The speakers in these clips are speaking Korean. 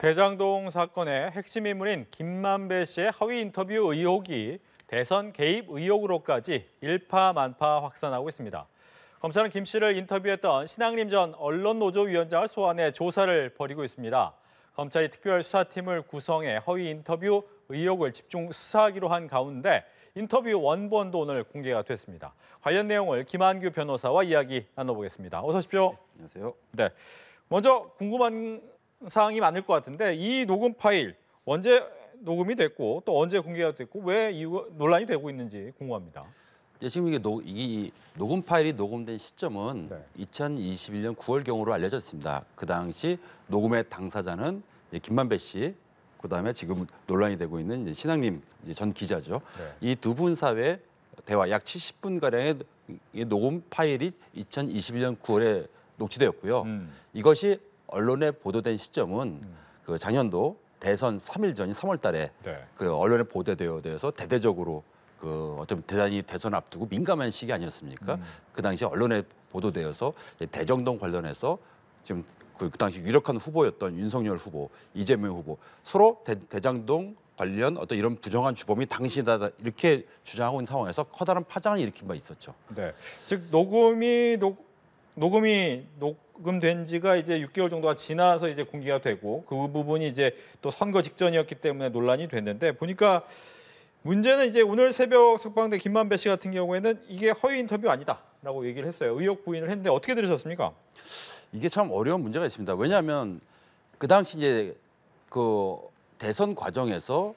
대장동 사건의 핵심 인물인 김만배 씨의 허위 인터뷰 의혹이 대선 개입 의혹으로까지 일파만파 확산하고 있습니다. 검찰은 김 씨를 인터뷰했던 신학림 전 언론노조 위원장을 소환해 조사를 벌이고 있습니다. 검찰이 특별수사팀을 구성해 허위 인터뷰 의혹을 집중 수사하기로 한 가운데 인터뷰 원본도 오늘 공개가 됐습니다. 관련 내용을 김한규 변호사와 이야기 나눠보겠습니다. 어서 오십시오. 네, 안녕하세요. 네. 먼저 궁금한 사항이 많을 것 같은데 이 녹음 파일 언제 녹음이 됐고 또 언제 공개가 됐고 왜이 논란이 되고 있는지 궁금합니다. 네, 지금 이게 노, 이 녹음 파일이 녹음된 시점은 네. 2021년 9월 경으로 알려졌습니다. 그 당시 녹음의 당사자는 김만배 씨, 그 다음에 지금 논란이 되고 있는 이제 신앙님 이제 전 기자죠. 네. 이두 분사회 대화 약 70분 가량의 녹음 파일이 2021년 9월에 녹취되었고요. 음. 이것이 언론에 보도된 시점은 음. 그 작년도 대선 3일 전인 3월 달에 네. 그 언론에 보도되어 돼서 대대적으로 그 어쩌면 대단히 대선 앞두고 민감한 시기 아니었습니까? 음. 그 당시 언론에 보도되어서 대정동 관련해서 지금 그, 그 당시 유력한 후보였던 윤석열 후보, 이재명 후보 서로 대, 대장동 관련 어떤 이런 부정한 주범이 당신이다 이렇게 주장하고 있는 상황에서 커다란 파장을 일으킨 바 있었죠. 네. 즉 녹음이 녹 녹음이 녹음된 지가 이제 6개월 정도가 지나서 이제 공개가 되고 그 부분이 이제 또 선거 직전이었기 때문에 논란이 됐는데 보니까 문제는 이제 오늘 새벽 석방된 김만배 씨 같은 경우에는 이게 허위 인터뷰 아니다라고 얘기를 했어요. 의혹 부인을 했는데 어떻게 들으셨습니까? 이게 참 어려운 문제가 있습니다. 왜냐하면 그 당시 이제 그 대선 과정에서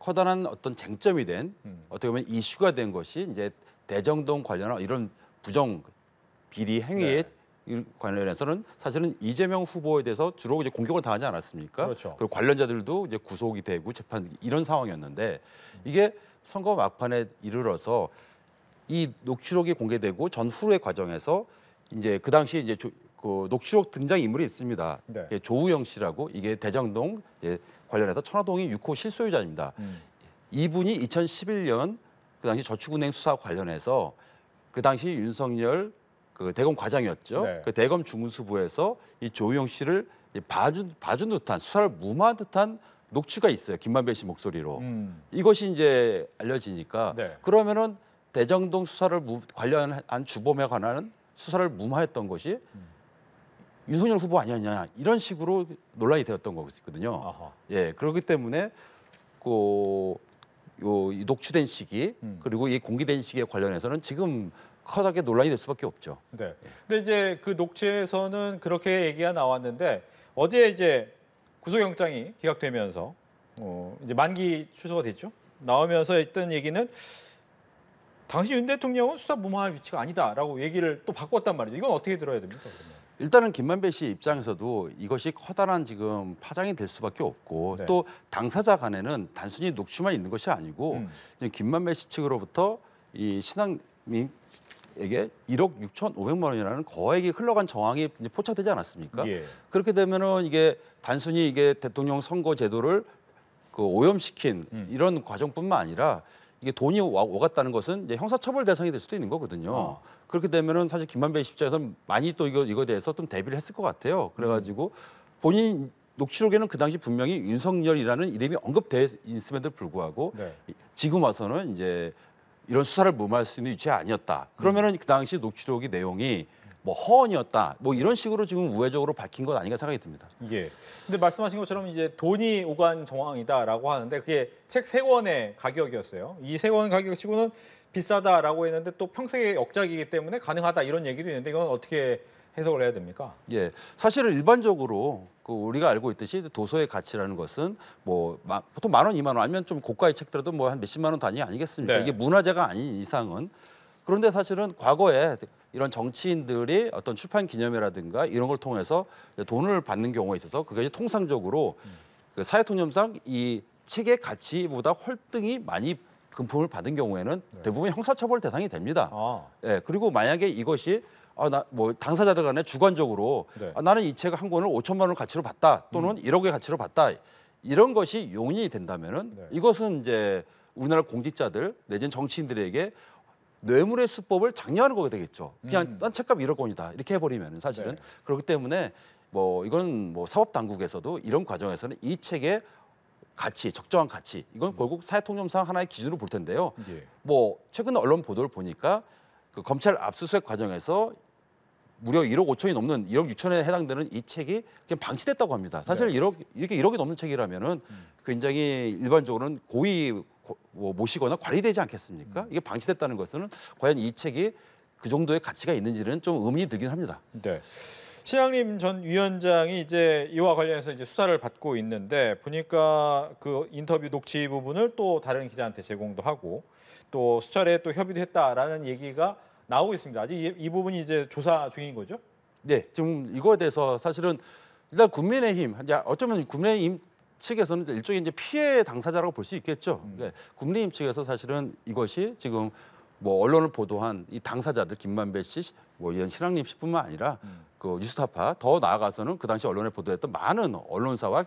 커다란 어떤 쟁점이 된 음. 어떻게 보면 이슈가 된 것이 이제 대정동 관련한 이런 부정 비리 행위에 네. 관련해서는 사실은 이재명 후보에 대해서 주로 이제 공격을 당하지 않았습니까? 그렇죠. 그리고 관련자들도 이제 구속이 되고 재판 이런 상황이었는데 이게 선거 막판에 이르러서 이 녹취록이 공개되고 전후의 과정에서 이제 그 당시 이제 조, 그 녹취록 등장 인물이 있습니다. 네. 예, 조우영 씨라고 이게 대장동 예, 관련해서 천화동이 6호 실소유자입니다. 음. 이분이 2011년 그 당시 저축은행 수사 관련해서 그 당시 윤석열 그 대검 과장이었죠. 네. 그 대검 중수부에서 이 조우영 씨를 봐준 봐준 듯한 수사를 무마한 듯한 녹취가 있어요. 김만배 씨 목소리로 음. 이것이 이제 알려지니까 네. 그러면은 대정동 수사를 무, 관련한 주범에 관한 수사를 무마했던 것이 음. 윤석열 후보 아니었냐 이런 식으로 논란이 되었던 거거든요. 아하. 예, 그렇기 때문에 그 요, 녹취된 시기 음. 그리고 이 공개된 시기에 관련해서는 지금 커다랗게 논란이 될 수밖에 없죠. 네. 근데 이제 그 녹취에서는 그렇게 얘기가 나왔는데 어제 이제 구속영장이 기각되면서 어 이제 만기 취소가 됐죠. 나오면서 했던 얘기는 당시 윤 대통령은 수사 무마할 위치가 아니다라고 얘기를 또 바꿨단 말이죠. 이건 어떻게 들어야 됩니까? 그러면? 일단은 김만배 씨 입장에서도 이것이 커다란 지금 파장이 될 수밖에 없고 네. 또 당사자 간에는 단순히 녹취만 있는 것이 아니고 음. 김만배 씨 측으로부터 이 신앙 에게 1억 6,500만 원이라는 거액이 흘러간 정황이 포착되지 않았습니까? 예. 그렇게 되면은 이게 단순히 이게 대통령 선거 제도를 그 오염시킨 음. 이런 과정뿐만 아니라 이게 돈이 오갔다는 것은 이제 형사처벌 대상이 될 수도 있는 거거든요. 어. 그렇게 되면은 사실 김만배 십자에서는 많이 또 이거 이거에 대해서 좀 대비를 했을 것 같아요. 그래가지고 음. 본인 녹취록에는 그 당시 분명히 윤석열이라는 이름이 언급돼 있음에도 불구하고 네. 지금 와서는 이제 이런 수사를 무마할 수 있는 위치가 아니었다. 그러면은 그 당시 녹취록의 내용이 뭐 허언이었다. 뭐 이런 식으로 지금 우회적으로 밝힌 것 아닌가 생각이 듭니다. 예. 근데 말씀하신 것처럼 이제 돈이 오간 정황이다라고 하는데 그게 책 세 권의 가격이었어요. 이 세권 가격치고는 비싸다라고 했는데 또 평생의 역작이기 때문에 가능하다 이런 얘기도 있는데 이건 어떻게 해석을 해야 됩니까? 예. 사실은 일반적으로 그 우리가 알고 있듯이 도서의 가치라는 것은 뭐 마, 보통 만 원, 이만 원 아니면 좀 고가의 책들라도 뭐 한 몇십만 원 단위 아니겠습니까? 네. 이게 문화재가 아닌 이상은 그런데 사실은 과거에 이런 정치인들이 어떤 출판 기념회라든가 이런 걸 통해서 돈을 받는 경우에 있어서 그게 통상적으로 그 사회통념상 이 책의 가치보다 헐등이 많이 금품을 받은 경우에는 네. 대부분 형사처벌 대상이 됩니다. 아. 예, 그리고 만약에 이것이 아, 나, 뭐 당사자들 간에 주관적으로 네. 아, 나는 이 책을 한 권을 5천만 원 가치로 봤다 또는 음. 1억의 가치로 봤다 이런 것이 용인이 된다면은 네. 이것은 이제 우리나라 공직자들 내지는 정치인들에게 뇌물의 수법을 장려하는 거가 되겠죠. 그냥 음. 난 책값 1억 원이다 이렇게 해버리면 사실은 네. 그렇기 때문에 뭐 이건 뭐 사법 당국에서도 이런 과정에서는 이 책의 가치, 적정한 가치 이건 음. 결국 사회통념상 하나의 기준으로 볼 텐데요. 예. 뭐 최근 언론 보도를 보니까 그 검찰 압수수색 과정에서 무려 1억 5천이 넘는 1억 6천에 해당되는 이 책이 그냥 방치됐다고 합니다. 사실 네. 1억 이렇게 1억이 넘는 책이라면은 음. 굉장히 일반적으로는 고의 뭐 모시거나 관리되지 않겠습니까? 음. 이게 방치됐다는 것은 과연 이 책이 그 정도의 가치가 있는지는 좀 의문이 들긴 합니다. 네. 신양림 전 위원장이 이제 이와 관련해서 이제 수사를 받고 있는데 보니까 그 인터뷰 녹취 부분을 또 다른 기자한테 제공도 하고 또 수차례 또 협의도 했다라는 얘기가 나오고 있습니다. 아직 이, 이 부분이 이제 조사 중인 거죠? 네, 지금 이거에 대해서 사실은 일단 국민의힘 이제 어쩌면 국민의힘 측에서는 일종의 이제 피해 당사자라고 볼 수 있겠죠. 음. 네, 국민의힘 측에서 사실은 이것이 지금 뭐 언론을 보도한 이 당사자들 김만배 씨, 뭐 이현 신랑님 씨뿐만 아니라 음. 그 뉴스타파 더 나아가서는 그 당시 언론에 보도했던 많은 언론사와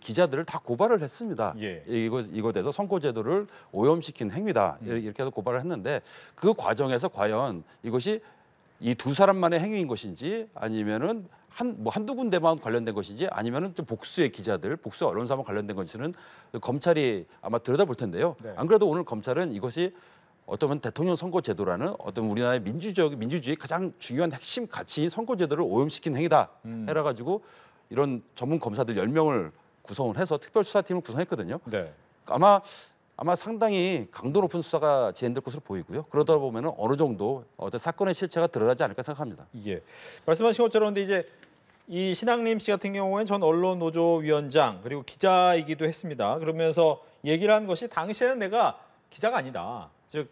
기자들을 다 고발을 했습니다. 예. 이거 이거 돼서 선고제도를 오염시킨 행위다 음. 이렇게 해서 고발을 했는데 그 과정에서 과연 이것이 이 두 사람만의 행위인 것인지 아니면은 한, 뭐 한두 군데만 관련된 것인지 아니면은 좀 복수의 기자들, 복수 언론사만 관련된 것인지는 검찰이 아마 들여다볼 텐데요. 네. 안 그래도 오늘 검찰은 이것이 어떤 대통령 선거 제도라는 어떤 우리나라의 민주적 민주주의 가장 중요한 핵심 가치인 선거 제도를 오염시킨 행위다 음. 해라 가지고 이런 전문 검사들 열명을 구성을 해서 특별수사팀을 구성했거든요. 네. 아마 아마 상당히 강도 높은 수사가 진행될 것으로 보이고요. 그러다 보면 어느 정도 어떤 사건의 실체가 드러나지 않을까 생각합니다. 예. 말씀하신 것처럼 근데 이제 이 신학림 씨 같은 경우에는 전 언론 노조 위원장 그리고 기자이기도 했습니다. 그러면서 얘기를 한 것이 당시에는 내가 기자가 아니다. 즉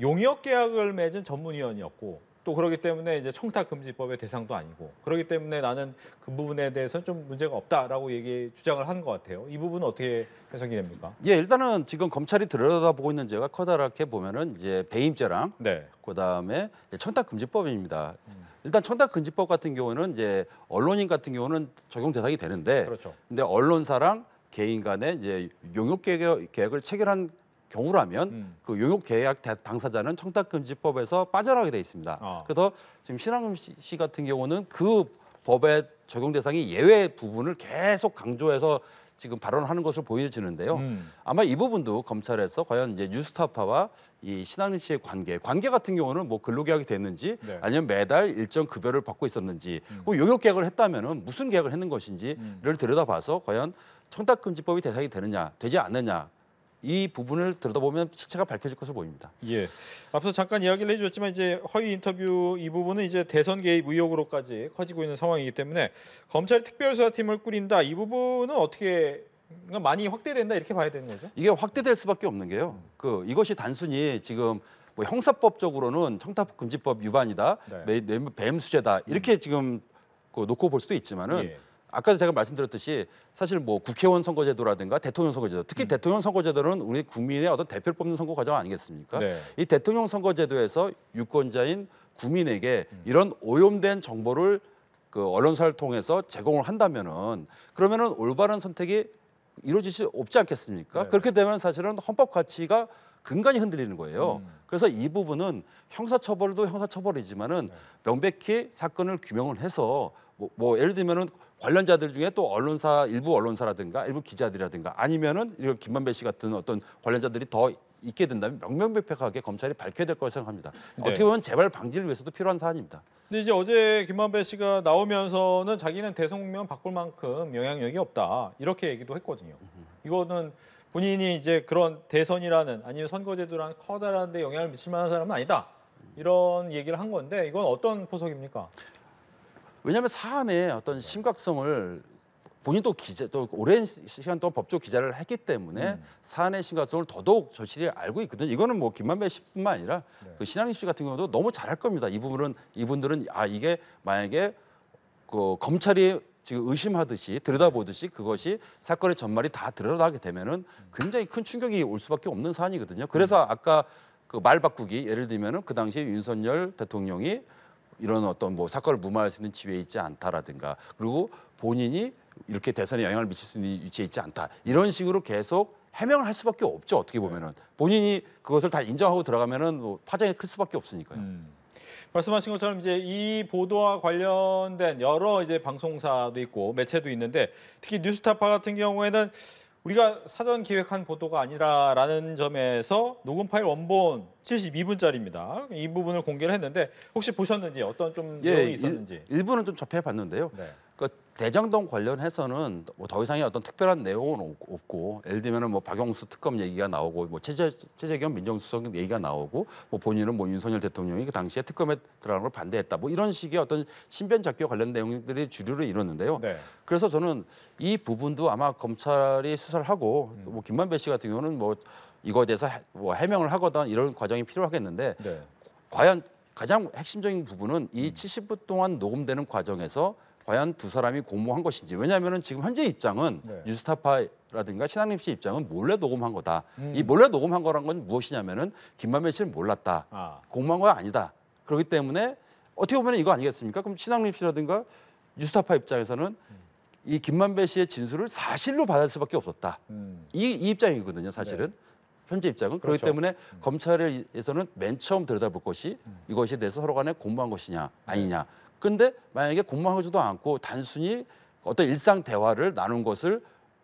용역 계약을 맺은 전문위원이었고 또 그러기 때문에 이제 청탁 금지법의 대상도 아니고 그렇기 때문에 나는 그 부분에 대해서는 좀 문제가 없다라고 얘기 주장을 하는 것 같아요. 이 부분은 어떻게 해석이 됩니까? 예, 일단은 지금 검찰이 들여다보고 있는 죄가 커다랗게 보면은 이제 배임죄랑 네. 그다음에 청탁 금지법입니다. 음. 일단 청탁 금지법 같은 경우는 이제 언론인 같은 경우는 적용 대상이 되는데 그렇죠. 근데 언론사랑 개인 간의 이제 용역 계약을 체결한 경우라면 음. 그 용역 계약 당사자는 청탁금지법에서 빠져나가게 돼 있습니다. 어. 그래서 지금 신한금 씨 같은 경우는 그 법의 적용 대상이 예외 부분을 계속 강조해서 지금 발언하는 것을 보여지는데요. 음. 아마 이 부분도 검찰에서 과연 이제 뉴스타파와 이 신한은 씨의 관계, 관계 같은 경우는 뭐 근로계약이 됐는지 네. 아니면 매달 일정 급여를 받고 있었는지, 음. 그 용역계약을 했다면은 무슨 계약을 했는 것인지를 음. 들여다봐서 과연 청탁금지법이 대상이 되느냐, 되지 않느냐 이 부분을 들여다보면 실체가 밝혀질 것으로 보입니다. 예. 앞서 잠깐 이야기를 해주셨지만 이제 허위 인터뷰 이 부분은 이제 대선 개입 의혹으로까지 커지고 있는 상황이기 때문에 검찰 특별수사팀을 꾸린다 이 부분은 어떻게 많이 확대된다 이렇게 봐야 되는 거죠? 이게 확대될 수밖에 없는 게요. 그 이것이 단순히 지금 뭐 형사법적으로는 청탁금지법 위반이다, 네. 뱀 수재다 이렇게 지금 그 놓고 볼 수도 있지만은. 예. 아까도 제가 말씀드렸듯이 사실 뭐 국회의원 선거제도라든가 대통령 선거제도 특히 음. 대통령 선거제도는 우리 국민의 어떤 대표를 뽑는 선거 과정 아니겠습니까? 네. 이 대통령 선거제도에서 유권자인 국민에게 음. 이런 오염된 정보를 그 언론사를 통해서 제공을 한다면은 그러면은 올바른 선택이 이루어질 수 없지 않겠습니까? 네. 그렇게 되면 사실은 헌법 가치가 근간이 흔들리는 거예요. 음. 그래서 이 부분은 형사처벌도 형사처벌이지만은 네. 명백히 사건을 규명을 해서 뭐, 뭐 예를 들면은 관련자들 중에 또 언론사 일부 언론사라든가 일부 기자들이라든가 아니면은 이런 김만배 씨 같은 어떤 관련자들이 더 있게 된다면 명명백백하게 검찰이 밝혀야 될 거라고 생각합니다. 네. 어떻게 보면 재발 방지를 위해서도 필요한 사안입니다. 근데 이제 어제 김만배 씨가 나오면서는 자기는 대성명 바꿀 만큼 영향력이 없다 이렇게 얘기도 했거든요. 이거는 본인이 이제 그런 대선이라는 아니면 선거제도라는 커다란 데 영향을 미칠 만한 사람은 아니다. 이런 얘기를 한 건데 이건 어떤 포석입니까? 왜냐하면 사안의 어떤 네. 심각성을 본인도 기자 또 오랜 시간 동안 법조 기자를 했기 때문에 음. 사안의 심각성을 더더욱 절실히 알고 있거든요. 이거는 뭐 김만배 씨뿐만 아니라 네. 그 신한희 씨 같은 경우도 너무 잘할 겁니다. 이 부분은 이분들은 아 이게 만약에 그 검찰이 지금 의심하듯이 들여다보듯이 그것이 사건의 전말이 다 드러나게 되면은 음. 굉장히 큰 충격이 올 수밖에 없는 사안이거든요. 음. 그래서 아까 그 말 바꾸기 예를 들면은 그 당시 윤석열 대통령이 이런 어떤 뭐 사건을 무마할 수 있는 지위에 있지 않다라든가 그리고 본인이 이렇게 대선에 영향을 미칠 수 있는 위치에 있지 않다 이런 식으로 계속 해명을 할 수밖에 없죠 어떻게 보면은 본인이 그것을 다 인정하고 들어가면은 뭐 파장이 클 수밖에 없으니까요. 음. 말씀하신 것처럼 이제 이 보도와 관련된 여러 이제 방송사도 있고 매체도 있는데 특히 뉴스타파 같은 경우에는 우리가 사전 기획한 보도가 아니라라는 점에서 녹음 파일 원본 72분짜리입니다. 이 부분을 공개를 했는데 혹시 보셨는지 어떤 좀 예, 내용이 있었는지. 일, 부는좀 접해 봤는데요. 네. 대장동 관련해서는 뭐더 이상의 어떤 특별한 내용은 없고 예를 들면은 뭐 박영수 특검 얘기가 나오고 뭐 최재 최재경 민정수석 얘기가 나오고 뭐 본인은 뭐 윤석열 대통령이 그 당시에 특검에 들어가는 걸 반대했다 뭐 이런 식의 어떤 신변 잡기와 관련 내용들이 주류를 이뤘는데요. 네. 그래서 저는 이 부분도 아마 검찰이 수사를 하고 음. 뭐 김만배 씨 같은 경우는 뭐 이거에 대해서 뭐 해명을 하거나 이런 과정이 필요하겠는데 네. 과연 가장 핵심적인 부분은 이 음. 70분 동안 녹음되는 과정에서 과연 두 사람이 공모한 것인지 왜냐하면 지금 현재 입장은 네. 뉴스타파라든가 신한림 씨 입장은 몰래 녹음한 거다. 음. 이 몰래 녹음한 거란 건 무엇이냐면은 김만배 씨는 몰랐다. 아. 공모한 거 아니다. 그렇기 때문에 어떻게 보면 이거 아니겠습니까? 그럼 신한림 씨라든가 뉴스타파 입장에서는 음. 이 김만배 씨의 진술을 사실로 받을 수밖에 없었다. 음. 이, 이 입장이거든요, 사실은. 네. 현재 입장은 그렇죠. 그렇기 때문에 음. 검찰에서는 맨 처음 들여다볼 것이 음. 이것에 대해서 서로 간에 공모한 것이냐 네. 아니냐 근데 만약에 공모하지도 않고 단순히 어떤 일상 대화를 나눈 것을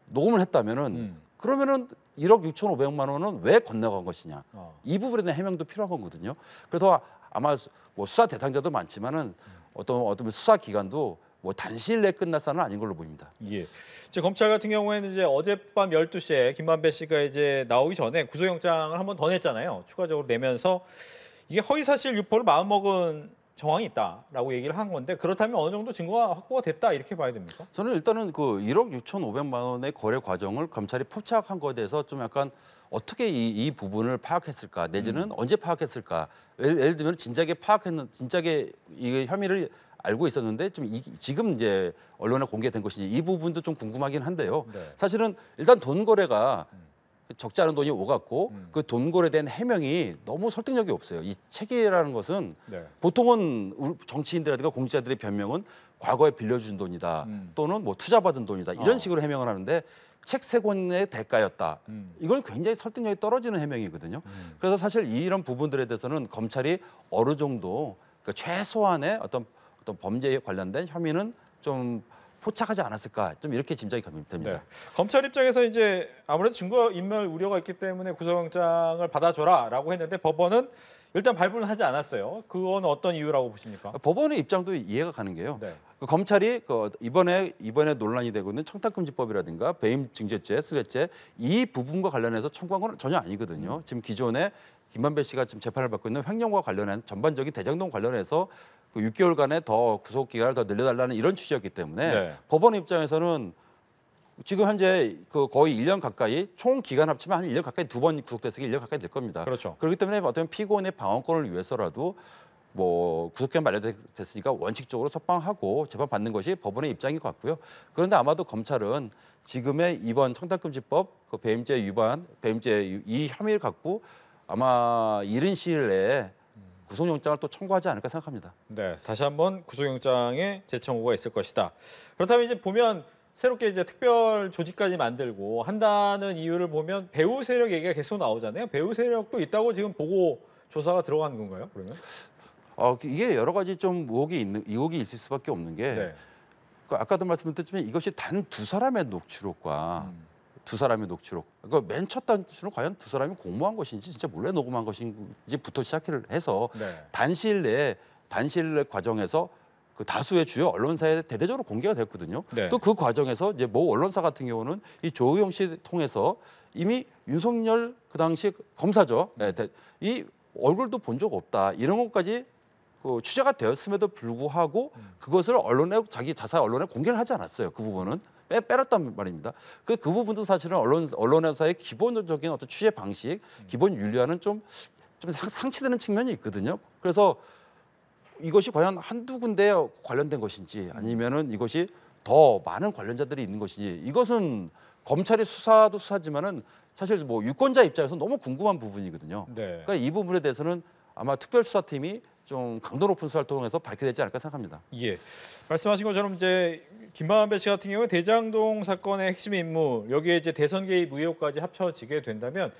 녹음을 했다면은 음. 그러면은 1억 6,500만 원은 왜 건너간 것이냐 어. 이 부분에 대한 해명도 필요한 거거든요. 그래서 아마 뭐 수사 대상자도 많지만은 어떤 어떤 수사 기관도 뭐 단시일 내에 끝나서는 아닌 걸로 보입니다. 예. 이제 검찰 같은 경우에는 이제 어젯밤 12시에 김만배 씨가 이제 나오기 전에 구속영장을 한번 더 냈잖아요. 추가적으로 내면서 이게 허위사실 유포를 마음먹은 정황이 있다라고 얘기를 한 건데 그렇다면 어느 정도 증거가 확보가 됐다 이렇게 봐야 됩니까? 저는 일단은 그 1억 6,500만 원의 거래 과정을 검찰이 포착한 거에 대해서 좀 약간 어떻게 이, 이 부분을 파악했을까 내지는 음. 언제 파악했을까 예를, 예를 들면 진작에 파악했는 진작에 이 혐의를 알고 있었는데 좀 이, 지금 이제 언론에 공개된 것이이 부분도 좀 궁금하긴 한데요. 네. 사실은 일단 돈 거래가 음. 그 적지 않은 돈이 오갔고 음. 그 돈골에 대한 해명이 너무 설득력이 없어요. 이 책이라는 것은 네. 보통은 정치인들이라든가 공직자들의 변명은 과거에 빌려준 돈이다 음. 또는 뭐 투자받은 돈이다 이런 어. 식으로 해명을 하는데 책 세 권의 대가였다. 음. 이건 굉장히 설득력이 떨어지는 해명이거든요. 음. 그래서 사실 이런 부분들에 대해서는 검찰이 어느 정도 그 최소한의 어떤 어떤 범죄에 관련된 혐의는 좀 포착하지 않았을까 좀 이렇게 짐작이 됩니다. 네. 검찰 입장에서 이제 아무래도 증거 인멸 우려가 있기 때문에 구속영장을 받아줘라라고 했는데 법원은 일단 발부를 하지 않았어요. 그건 어떤 이유라고 보십니까? 법원의 입장도 이해가 가는 게요. 네. 그 검찰이 그 이번에 이번에 논란이 되고 있는 청탁금지법이라든가 배임 증제죄, 수뢰죄 이 부분과 관련해서 청구한 건 전혀 아니거든요. 음. 지금 기존에 김만배 씨가 지금 재판을 받고 있는 횡령과 관련한 전반적인 대장동 관련해서 그 6개월간의 더 구속 기간을 더 늘려달라는 이런 취지였기 때문에 네. 법원 입장에서는 지금 현재 그 거의 1년 가까이 총 기간 합치면 한 1년 가까이 두 번 구속됐으니 1년 가까이 될 겁니다. 그렇죠. 그렇기 때문에 어떤 피고인의 방어권을 위해서라도 뭐 구속기간 만료됐으니까 원칙적으로 석방하고 재판받는 것이 법원의 입장인 것 같고요. 그런데 아마도 검찰은 지금의 이번 청탁금지법 그 배임죄 위반, 배임죄 이 혐의를 갖고 아마 이른 시일 내에 구속영장을 또 청구하지 않을까 생각합니다. 네, 다시 한번 구속영장의 재청구가 있을 것이다. 그렇다면 이제 보면 새롭게 이제 특별 조직까지 만들고 한다는 이유를 보면 배우 세력 얘기가 계속 나오잖아요. 배우 세력도 있다고 지금 보고 조사가 들어간 건가요? 그러면? 어, 이게 여러 가지 좀 의혹이 있는 의혹이 있을 수밖에 없는 게 네. 그 아까도 말씀드렸지만 이것이 단 두 사람의 녹취록과 음. 두 사람의 녹취록. 그러니까 맨첫 단추는 과연 두 사람이 공모한 것인지 진짜 몰래 녹음한 것인지부터 시작을 해서 네. 단실내단실내 과정에서 그 다수의 주요 언론사에 대대적으로 공개가 됐거든요. 네. 또그 과정에서 이제 모 언론사 같은 경우는 이 조우영 씨 통해서 이미 윤석열 그 당시 검사죠. 네, 이 얼굴도 본 적 없다 이런 것까지 그 취재가 되었음에도 불구하고 그것을 언론에 자기 자사 언론에 공개를 하지 않았어요. 그 부분은 빼, 빼놨단 말입니다. 그, 그 부분도 사실은 언론 언론사의 기본적인 어떤 취재 방식, 기본 윤리와는 좀 좀 상치되는 측면이 있거든요. 그래서 이것이 과연 한두 군데 관련된 것인지 아니면은 이것이 더 많은 관련자들이 있는 것인지 이것은 검찰의 수사도 수사지만은 사실 뭐 유권자 입장에서 너무 궁금한 부분이거든요. 네. 그러니까 이 부분에 대해서는 아마 특별수사팀이 좀 강도 높은 수사를 통해서 밝혀야 되지 않을까 생각합니다. 예, 말씀하신 것처럼 이제 김만배 씨 같은 경우는 대장동 사건의 핵심 임무 여기에 이제 대선 개입 의혹까지 합쳐지게 된다면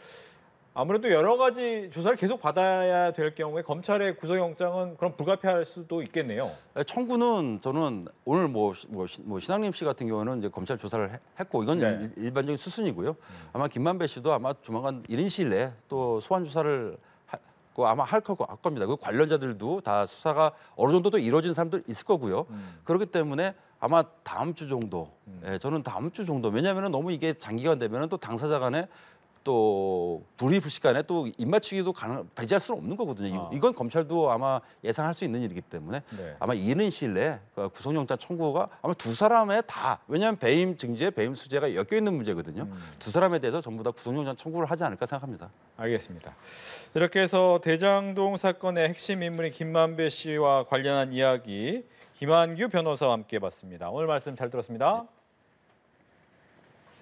아무래도 여러 가지 조사를 계속 받아야 될 경우에 검찰의 구속영장은 그럼 불가피할 수도 있겠네요. 네, 청구는 저는 오늘 뭐, 뭐, 뭐 신학림 씨 같은 경우는 이제 검찰 조사를 했고 이건 네. 일반적인 수순이고요. 음. 아마 김만배 씨도 아마 조만간 일인 시일 내에 또 소환 조사를 하고 그 아마 할 거고 할 겁니다. 그 관련자들도 다 수사가 어느 정도 또 이루어진 사람들 있을 거고요. 음. 그렇기 때문에 아마 다음 주 정도, 음. 예, 저는 다음 주 정도. 왜냐하면 너무 이게 장기간 되면 또 당사자 간에 또 불이익 시간에 또 입맞추기도 가능 배제할 수는 없는 거거든요. 아. 이건 검찰도 아마 예상할 수 있는 일이기 때문에 네. 아마 이는 시일 내에 그 구속영장 청구가 아마 두 사람의 다 왜냐하면 배임 증제, 배임 수재가 엮여 있는 문제거든요. 음. 두 사람에 대해서 전부 다 구속영장 청구를 하지 않을까 생각합니다. 알겠습니다. 이렇게 해서 대장동 사건의 핵심 인물인 김만배 씨와 관련한 이야기 김한규 변호사와 함께 봤습니다. 오늘 말씀 잘 들었습니다. 네.